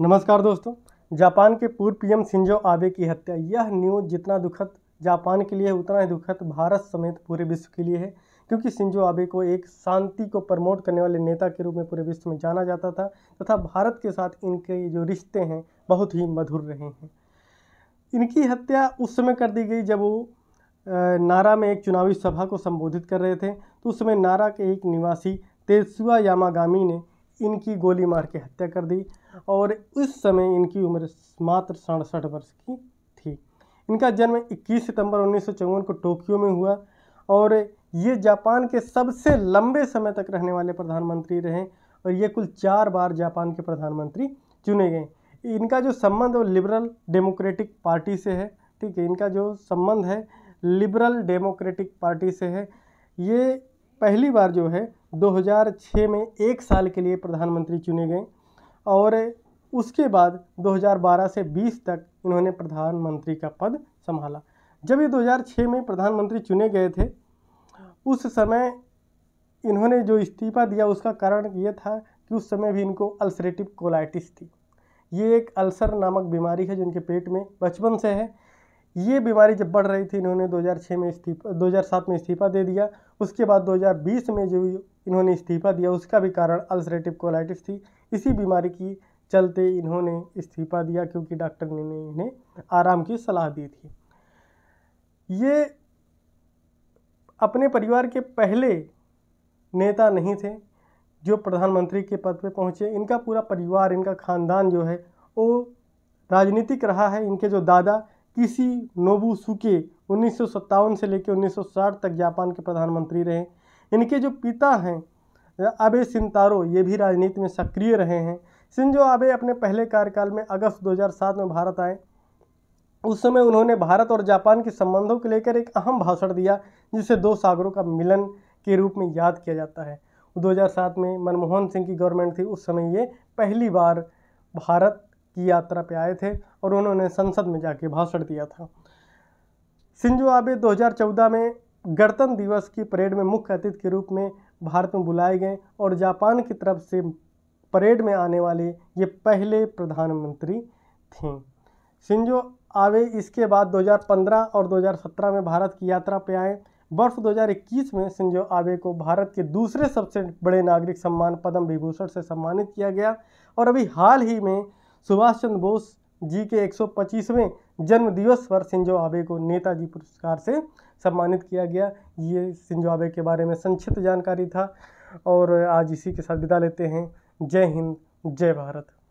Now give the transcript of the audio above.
नमस्कार दोस्तों जापान के पूर्व पीएम सिंजो आबे की हत्या यह न्यूज़ जितना दुखद जापान के लिए उतना ही दुखद भारत समेत पूरे विश्व के लिए है क्योंकि सिंजो आबे को एक शांति को प्रमोट करने वाले नेता के रूप में पूरे विश्व में जाना जाता था तथा भारत के साथ इनके जो रिश्ते हैं बहुत ही मधुर रहे हैं इनकी हत्या उस समय कर दी गई जब वो नारा में एक चुनावी सभा को संबोधित कर रहे थे तो उस समय नारा के एक निवासी तेजसुआ यामागामी ने इनकी गोली मार के हत्या कर दी और उस समय इनकी उम्र मात्र सड़सठ वर्ष की थी इनका जन्म 21 सितंबर उन्नीस को टोक्यो में हुआ और ये जापान के सबसे लंबे समय तक रहने वाले प्रधानमंत्री रहे और ये कुल चार बार जापान के प्रधानमंत्री चुने गए इनका जो संबंध वो लिबरल डेमोक्रेटिक पार्टी से है ठीक है इनका जो संबंध है लिबरल डेमोक्रेटिक पार्टी से है ये पहली बार जो है 2006 में एक साल के लिए प्रधानमंत्री चुने गए और उसके बाद 2012 से 20 तक इन्होंने प्रधानमंत्री का पद संभाला जब ये 2006 में प्रधानमंत्री चुने गए थे उस समय इन्होंने जो इस्तीफा दिया उसका कारण ये था कि उस समय भी इनको अल्सरेटिव कोलाइटिस थी ये एक अल्सर नामक बीमारी है जो इनके पेट में बचपन से है ये बीमारी जब बढ़ रही थी इन्होंने 2006 में इस्तीफा 2007 में इस्तीफा दे दिया उसके बाद 2020 में जो इन्होंने इस्तीफा दिया उसका भी कारण अल्सरेटिव कोलाइटिस थी इसी बीमारी की चलते इन्होंने इस्तीफा दिया क्योंकि डॉक्टर ने इन्हें आराम की सलाह दी थी ये अपने परिवार के पहले नेता नहीं थे जो प्रधानमंत्री के पद पे पहुँचे इनका पूरा परिवार इनका खानदान जो है वो राजनीतिक रहा है इनके जो दादा किसी नोबू सुके उन्नीस से लेकर 1960 तक जापान के प्रधानमंत्री रहे इनके जो पिता हैं अबे सिंतारो ये भी राजनीति में सक्रिय रहे हैं सिंजो आबे अपने पहले कार्यकाल में अगस्त 2007 में भारत आए उस समय उन्होंने भारत और जापान के संबंधों को लेकर एक अहम भाषण दिया जिसे दो सागरों का मिलन के रूप में याद किया जाता है 2007 में मनमोहन सिंह की गवर्नमेंट थी उस समय ये पहली बार भारत की यात्रा पे आए थे और उन्होंने संसद में जाके भाषण दिया था सिंजो आबे 2014 में गणतंत्र दिवस की परेड में मुख्य अतिथि के रूप में भारत में बुलाए गए और जापान की तरफ से परेड में आने वाले ये पहले प्रधानमंत्री थे सिंजो आवे इसके बाद 2015 और 2017 में भारत की यात्रा पर आए वर्ष 2021 में सिंजो आवे को भारत के दूसरे सबसे बड़े नागरिक सम्मान पद्म विभूषण से सम्मानित किया गया और अभी हाल ही में सुभाष चंद्र बोस जी के 125वें जन्म दिवस पर सिंजो आबे को नेताजी पुरस्कार से सम्मानित किया गया ये सिंजो आबे के बारे में संक्षिप्त जानकारी था और आज इसी के साथ विदा लेते हैं जय हिंद जय भारत